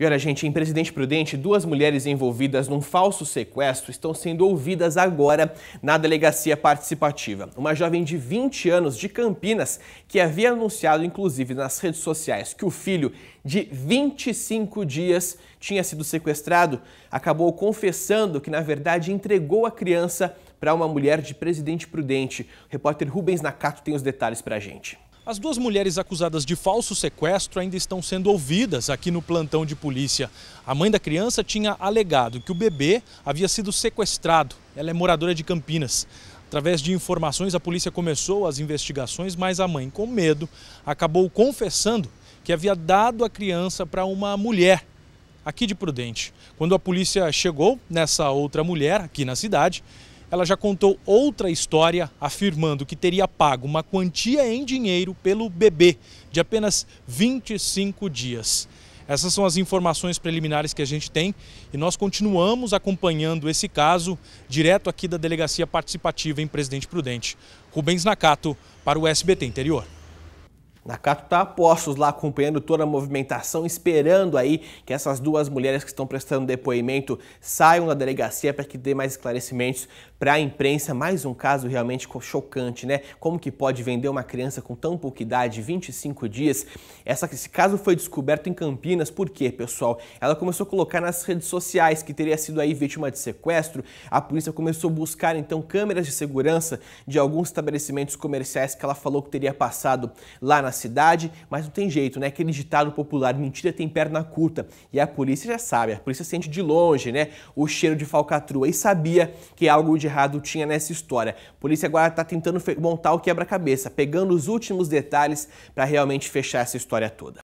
E olha, gente, em Presidente Prudente, duas mulheres envolvidas num falso sequestro estão sendo ouvidas agora na delegacia participativa. Uma jovem de 20 anos de Campinas, que havia anunciado, inclusive nas redes sociais, que o filho de 25 dias tinha sido sequestrado, acabou confessando que, na verdade, entregou a criança para uma mulher de Presidente Prudente. O repórter Rubens Nakato tem os detalhes para a gente. As duas mulheres acusadas de falso sequestro ainda estão sendo ouvidas aqui no plantão de polícia. A mãe da criança tinha alegado que o bebê havia sido sequestrado. Ela é moradora de Campinas. Através de informações, a polícia começou as investigações, mas a mãe, com medo, acabou confessando que havia dado a criança para uma mulher aqui de Prudente. Quando a polícia chegou nessa outra mulher aqui na cidade, ela já contou outra história afirmando que teria pago uma quantia em dinheiro pelo bebê de apenas 25 dias. Essas são as informações preliminares que a gente tem e nós continuamos acompanhando esse caso direto aqui da Delegacia Participativa em Presidente Prudente. Rubens Nakato para o SBT Interior. Na Cato está apostos lá acompanhando toda a movimentação, esperando aí que essas duas mulheres que estão prestando depoimento saiam da delegacia para que dê mais esclarecimentos para a imprensa. Mais um caso realmente chocante, né? Como que pode vender uma criança com tão pouca idade, 25 dias? Essa, esse caso foi descoberto em Campinas, por quê, pessoal? Ela começou a colocar nas redes sociais que teria sido aí vítima de sequestro. A polícia começou a buscar então câmeras de segurança de alguns estabelecimentos comerciais que ela falou que teria passado lá na na cidade, mas não tem jeito, né? Aquele ditado popular, mentira tem perna curta. E a polícia já sabe, a polícia sente de longe, né? O cheiro de falcatrua e sabia que algo de errado tinha nessa história. A polícia agora está tentando montar o quebra-cabeça, pegando os últimos detalhes para realmente fechar essa história toda.